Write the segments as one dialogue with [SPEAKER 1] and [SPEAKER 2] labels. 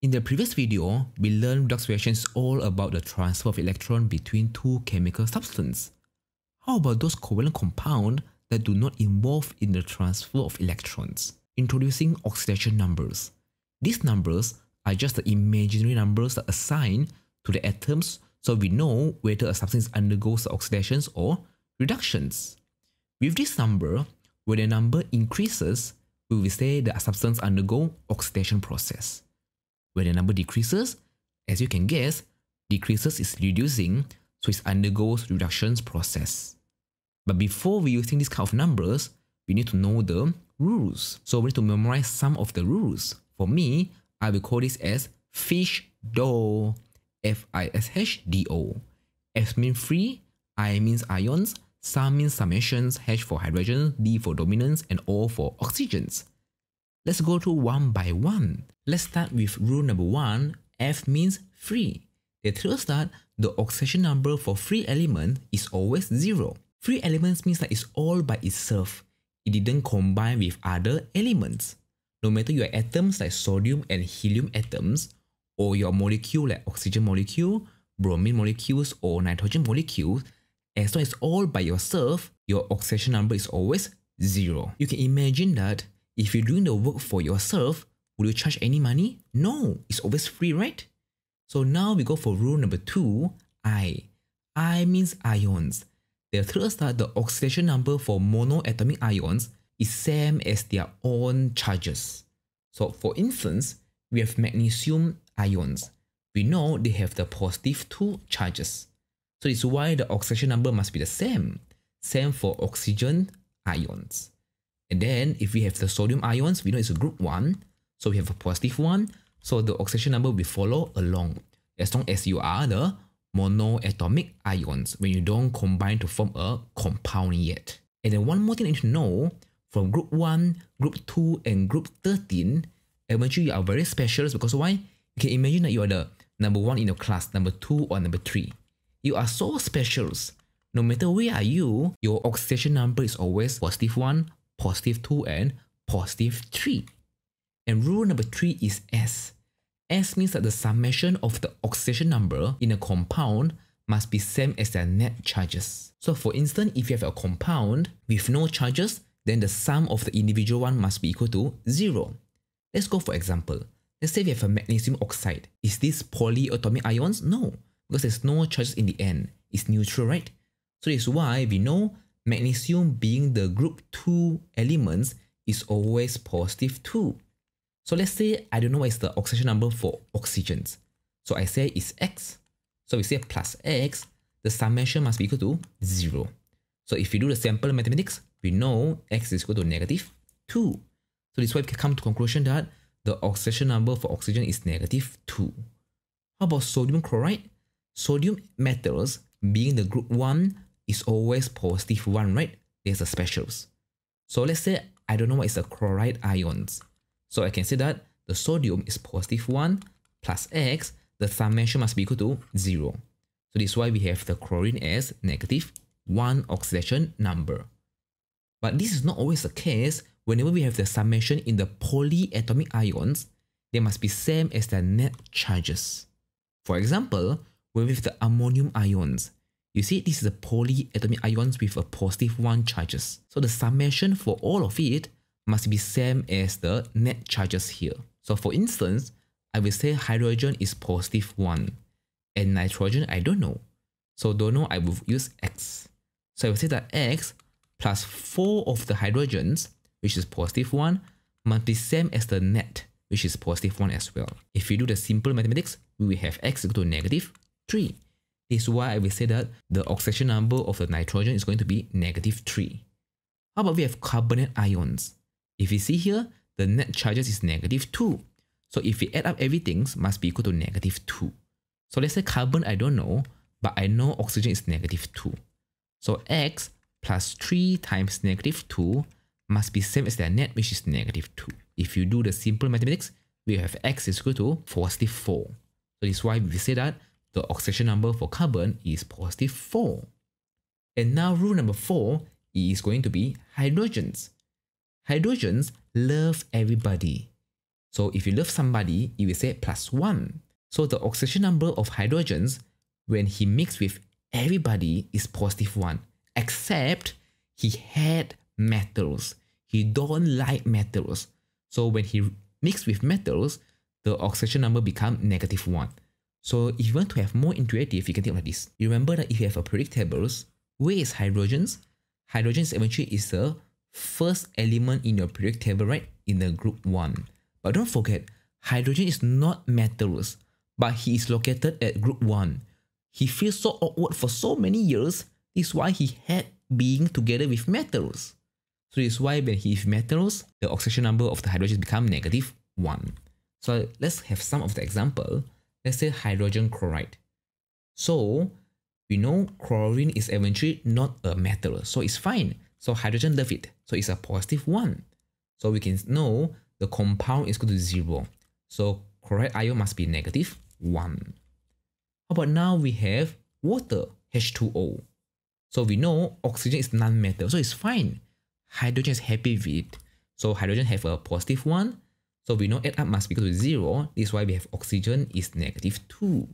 [SPEAKER 1] In the previous video, we learned redox reactions all about the transfer of electron between two chemical substances. How about those covalent compounds that do not involve in the transfer of electrons? Introducing oxidation numbers. These numbers are just the imaginary numbers that assigned to the atoms so we know whether a substance undergoes oxidations or reductions. With this number, when the number increases, we will say that a substance undergo oxidation process. When the number decreases, as you can guess, decreases is reducing, so it undergoes reductions process. But before we using this kind of numbers, we need to know the rules. So we need to memorize some of the rules. For me, I will call this as fish do, F-I-S-H-D-O. F means free, I means ions, sum means summations, H for hydrogen, D for dominance, and O for oxygens. Let's go through one by one. Let's start with rule number 1, f means free. The tells that the oxidation number for free element is always 0. Free elements means that it's all by itself. It didn't combine with other elements. No matter your atoms like sodium and helium atoms, or your molecule like oxygen molecule, bromine molecules, or nitrogen molecules, as long as it's all by yourself, your oxidation number is always 0. You can imagine that if you're doing the work for yourself, would you charge any money? No, it's always free, right? So now we go for rule number two, I. I means ions. The third that the oxidation number for monoatomic ions is same as their own charges. So for instance, we have magnesium ions. We know they have the positive two charges. So it's why the oxidation number must be the same. Same for oxygen ions. And then if we have the sodium ions, we know it's a group 1. So we have a positive one. So the oxidation number will follow along as long as you are the monoatomic ions when you don't combine to form a compound yet. And then one more thing you need to know from group 1, group 2, and group 13, eventually you are very special because why? You can imagine that you are the number 1 in your class, number 2 or number 3. You are so special. No matter where are you, your oxidation number is always positive 1, positive 2, and positive 3. And rule number three is S. S means that the summation of the oxidation number in a compound must be same as their net charges. So for instance, if you have a compound with no charges, then the sum of the individual one must be equal to zero. Let's go for example. Let's say we have a magnesium oxide. Is this polyatomic ions? No, because there's no charges in the end. It's neutral, right? So that's why we know magnesium being the group 2 elements is always positive 2. So let's say I don't know what is the oxidation number for oxygens. So I say it's X. So we say plus X, the summation must be equal to zero. So if we do the simple mathematics, we know X is equal to negative two. So this way we can come to conclusion that the oxidation number for oxygen is negative two. How about sodium chloride? Sodium metals being the group one is always positive one, right? There's a specials. So let's say I don't know what is the chloride ions. So I can say that the sodium is positive 1 plus x, the summation must be equal to 0. So this is why we have the chlorine as negative 1 oxidation number. But this is not always the case. Whenever we have the summation in the polyatomic ions, they must be same as their net charges. For example, with the ammonium ions, you see, this is a polyatomic ions with a positive 1 charges. So the summation for all of it must be same as the net charges here. So for instance, I will say hydrogen is positive 1 and nitrogen I don't know. So don't know I will use x. So I will say that x plus 4 of the hydrogens, which is positive 1, must be same as the net, which is positive 1 as well. If you do the simple mathematics, we will have x equal to negative 3. This is why I will say that the oxidation number of the nitrogen is going to be negative 3. How about we have carbonate ions? If you see here, the net charges is negative 2. So if we add up everything, must be equal to negative 2. So let's say carbon, I don't know, but I know oxygen is negative 2. So x plus 3 times negative 2 must be same as their net, which is negative 2. If you do the simple mathematics, we have x is equal to positive 4. So this is why we say that the oxidation number for carbon is positive 4. And now rule number 4 is going to be hydrogens. Hydrogens love everybody. So if you love somebody, you will say plus one. So the oxidation number of hydrogens when he mixed with everybody is positive one, except he had metals. He don't like metals. So when he mixed with metals, the oxidation number become negative one. So if you want to have more intuitive, you can think like this. You remember that if you have a periodic tables, where is hydrogens? Hydrogens eventually is the first element in your periodic table, right? In the group 1. But don't forget, hydrogen is not metals, but he is located at group 1. He feels so awkward for so many years, this is why he had being together with metals. So this is why when he is metals, the oxidation number of the hydrogens become negative 1. So let's have some of the example. Let's say hydrogen chloride. So we know chlorine is eventually not a metal, so it's fine. So hydrogen left it. So it's a positive 1. So we can know the compound is equal to 0. So correct ion must be negative 1. How about now we have water, H2O. So we know oxygen is non-metal, so it's fine. Hydrogen is happy with it. So hydrogen have a positive 1. So we know add up must be equal to 0. This is why we have oxygen is negative 2.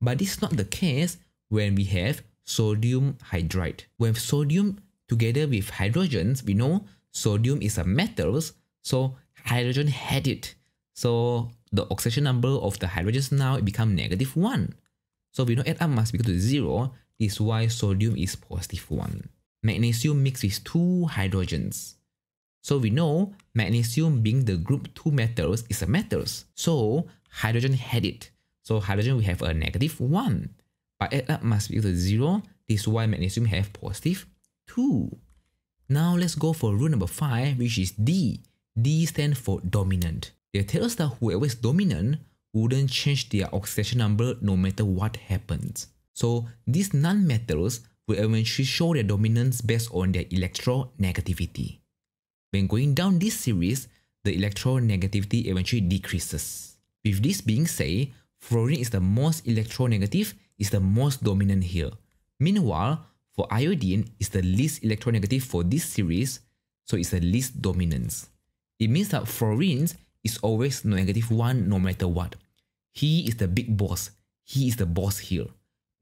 [SPEAKER 1] But this is not the case when we have sodium hydride. When sodium together with hydrogens. We know sodium is a metal, so hydrogen had it. So the oxidation number of the hydrogens now become negative 1. So we know add up must be equal to 0. This is why sodium is positive 1. Magnesium mixed with two hydrogens. So we know magnesium being the group 2 metals is a metal. So hydrogen had it. So hydrogen we have a negative 1. But add up must be equal to 0. This is why magnesium have positive 2. Now let's go for rule number 5 which is D. D stands for dominant. They tell us that whoever is dominant wouldn't change their oxidation number no matter what happens. So these non-metals will eventually show their dominance based on their electronegativity. When going down this series, the electronegativity eventually decreases. With this being said, fluorine is the most electronegative, is the most dominant here. Meanwhile, for iodine, it's the least electronegative for this series, so it's the least dominance. It means that fluorines is always negative 1 no matter what. He is the big boss. He is the boss here.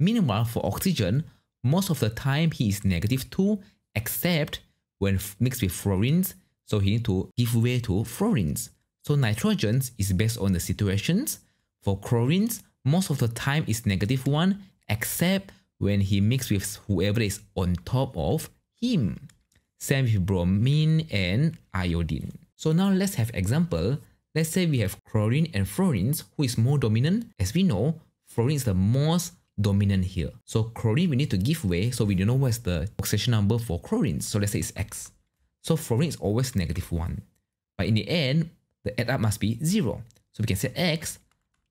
[SPEAKER 1] Meanwhile, for oxygen, most of the time he is negative 2 except when mixed with fluorines, so he need to give way to fluorines. So nitrogens is based on the situations. For chlorines, most of the time is negative 1 except when he mixed with whoever is on top of him. Same with bromine and iodine. So now let's have example. Let's say we have chlorine and fluorine. who is more dominant. As we know, fluorine is the most dominant here. So chlorine we need to give way so we don't know what's the oxidation number for chlorine. So let's say it's X. So fluorine is always negative 1. But in the end, the add up must be 0. So we can say X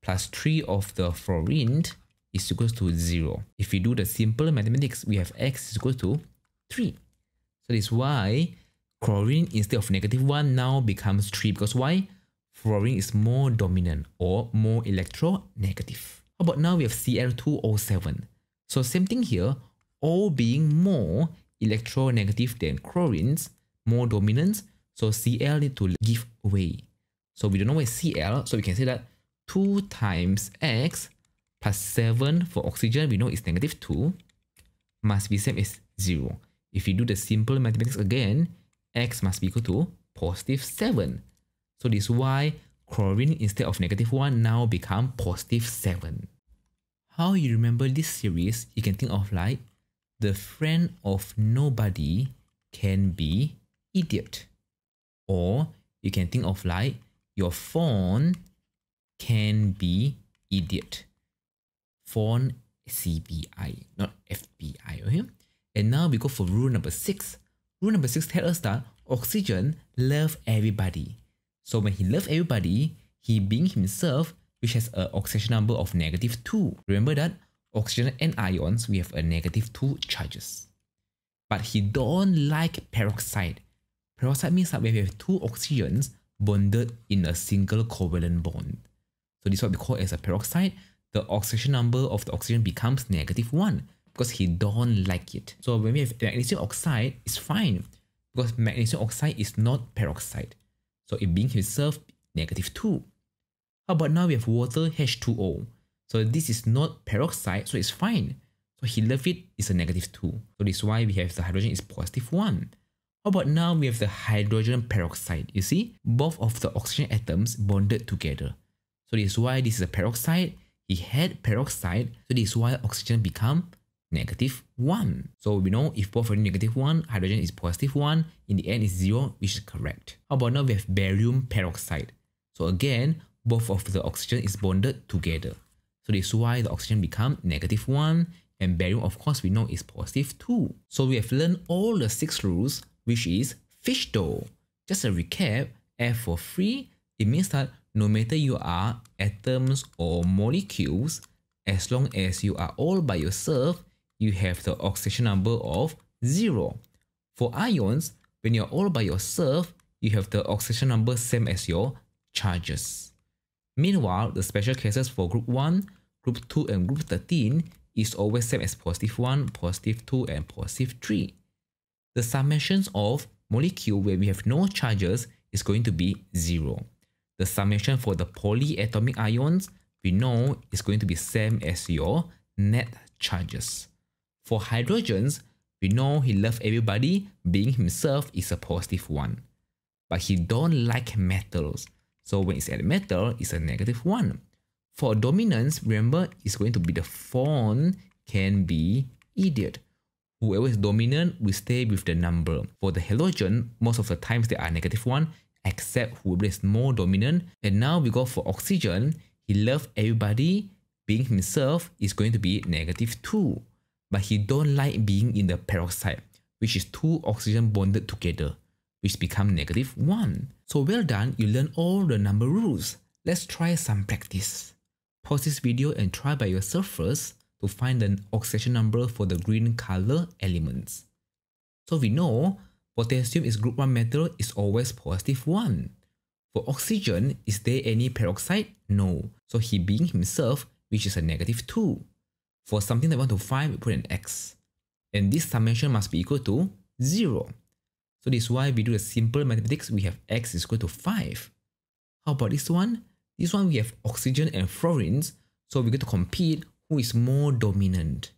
[SPEAKER 1] plus 3 of the fluorine is equal to 0. If we do the simple mathematics, we have x is equal to 3. So this is why chlorine instead of negative 1 now becomes 3 because why? Fluorine is more dominant or more electronegative. How about now we have Cl2O7. So same thing here, O being more electronegative than chlorines, more dominance, so Cl need to give way. So we don't know what Cl, so we can say that 2 times x plus 7 for oxygen, we know it's 2, must be same as 0. If you do the simple mathematics again, x must be equal to positive 7. So this is why chlorine instead of negative 1 now become positive 7. How you remember this series, you can think of like, the friend of nobody can be idiot. Or you can think of like, your phone can be idiot phone CBI, not FBI, Okay? And now we go for rule number six. Rule number six tells us that oxygen loves everybody. So when he loves everybody, he being himself, which has an oxidation number of negative 2. Remember that oxygen and ions, we have a negative 2 charges. But he don't like peroxide. Peroxide means that we have two oxygens bonded in a single covalent bond. So this is what we call as a peroxide the oxidation number of the oxygen becomes negative 1 because he don't like it. So when we have magnesium oxide, it's fine because magnesium oxide is not peroxide. So it being himself negative 2. How about now we have water H2O. So this is not peroxide, so it's fine. So he left it is a negative 2. So this is why we have the hydrogen is positive 1. How about now we have the hydrogen peroxide. You see, both of the oxygen atoms bonded together. So this is why this is a peroxide it had peroxide, so this is why oxygen become negative 1. So we know if both are negative 1, hydrogen is positive 1, in the end is 0, which is correct. How about now we have barium peroxide. So again, both of the oxygen is bonded together. So this is why the oxygen become negative 1 and barium of course we know is positive 2. So we have learned all the 6 rules which is fish dough. Just a recap, F for free, it means that no matter you are atoms or molecules, as long as you are all by yourself, you have the oxidation number of 0. For ions, when you're all by yourself, you have the oxidation number same as your charges. Meanwhile, the special cases for group 1, group 2, and group 13 is always same as positive 1, positive 2, and positive 3. The summations of molecule where we have no charges is going to be 0 the summation for the polyatomic ions we know is going to be same as your net charges. For hydrogens, we know he loves everybody, being himself is a positive one. But he don't like metals, so when it's a metal, it's a negative one. For dominance, remember, it's going to be the phone can be idiot. Whoever is dominant will stay with the number. For the halogen, most of the times they are negative one, except Huber is more dominant. And now we go for oxygen. He loves everybody. Being himself is going to be negative 2. But he don't like being in the peroxide, which is two oxygen bonded together, which become negative 1. So well done, you learn all the number rules. Let's try some practice. Pause this video and try by yourself first to find an oxygen number for the green color elements. So we know Potassium is group 1 metal is always positive 1. For oxygen, is there any peroxide? No. So he being himself, which is a negative 2. For something that we want to find, we put an x. And this summation must be equal to 0. So this is why we do the simple mathematics, we have x is equal to 5. How about this one? This one we have oxygen and fluorines, so we're going to compete who is more dominant.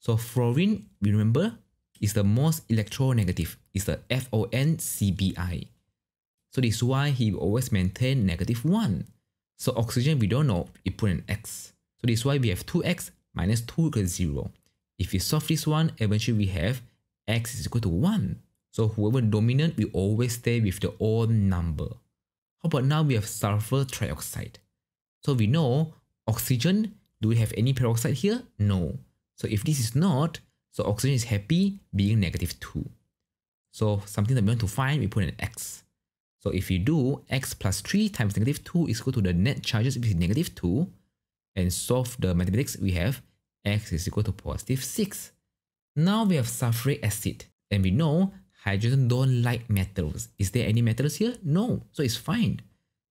[SPEAKER 1] So fluorine, remember, is the most electronegative, is the FONCBI. So this is why he always maintain negative 1. So oxygen, we don't know, we put an x. So this is why we have 2x minus 2 equals 0. If we solve this one, eventually we have x is equal to 1. So whoever dominant will always stay with the odd number. How about now we have sulfur trioxide. So we know oxygen, do we have any peroxide here? No. So if this is not, so oxygen is happy being negative 2. So something that we want to find, we put an x. So if you do, x plus 3 times negative 2 is equal to the net charges which is negative 2. And solve the mathematics, we have x is equal to positive 6. Now we have sulfuric acid. And we know hydrogen don't like metals. Is there any metals here? No. So it's fine.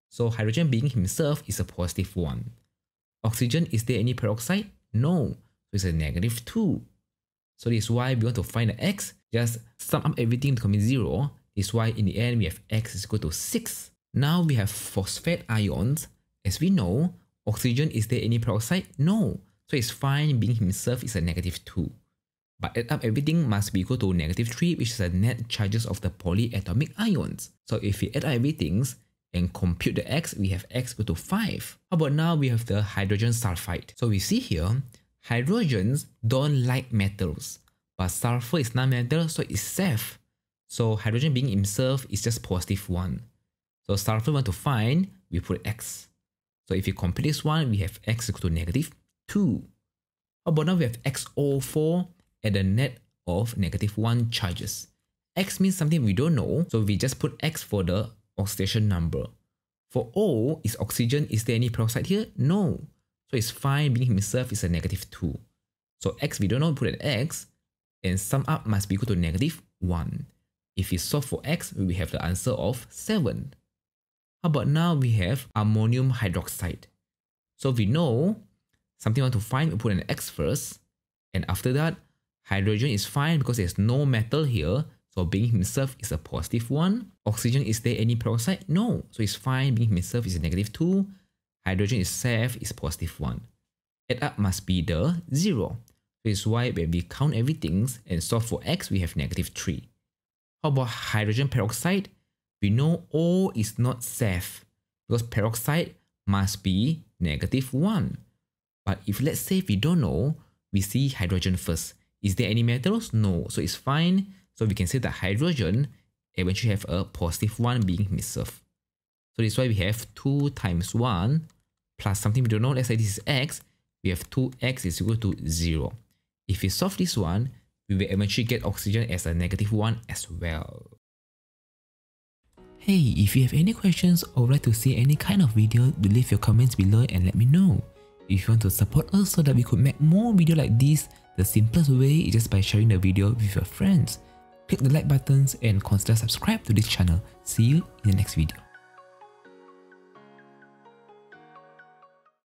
[SPEAKER 1] So hydrogen being himself is a positive 1. Oxygen, is there any peroxide? No. So it's a negative 2. So this is why we want to find the x, just sum up everything to come in 0. This is why in the end we have x is equal to 6. Now we have phosphate ions. As we know, oxygen, is there any peroxide? No. So it's fine being himself is a negative 2. But add up everything must be equal to negative 3 which is the net charges of the polyatomic ions. So if we add up everything and compute the x, we have x equal to 5. How about now we have the hydrogen sulfide. So we see here, Hydrogens don't like metals, but sulfur is non-metal, so it's safe. So hydrogen being itself is just positive 1. So sulfur we want to find, we put x. So if we complete this one, we have x equal to negative 2. How about now we have xO4 at the net of negative 1 charges. X means something we don't know, so we just put X for the oxidation number. For O, is oxygen, is there any peroxide here? No. So it's being himself is a negative 2. So x, we don't know, put an x, and sum up must be equal to negative 1. If we solve for x, we have the answer of 7. How about now we have ammonium hydroxide. So we know something we want to find, we put an x first, and after that, hydrogen is fine because there's no metal here, so being himself is a positive 1. Oxygen, is there any peroxide? No. So it's fine. Being himself is a negative 2. Hydrogen itself is positive 1. Add up must be the 0. This is why when we count everything and solve for x, we have negative 3. How about hydrogen peroxide? We know O is not safe because peroxide must be negative 1. But if let's say we don't know, we see hydrogen first. Is there any metals? No, so it's fine. So we can say that hydrogen eventually have a positive 1 being misserved. So that's why we have 2 times 1 plus something we do not know, let's say this is x, we have 2x is equal to 0. If we solve this one, we will eventually get oxygen as a negative 1 as well. Hey, if you have any questions or would like to see any kind of video, do leave your comments below and let me know. If you want to support us so that we could make more video like this, the simplest way is just by sharing the video with your friends. Click the like buttons and consider subscribe to this channel. See you in the next video.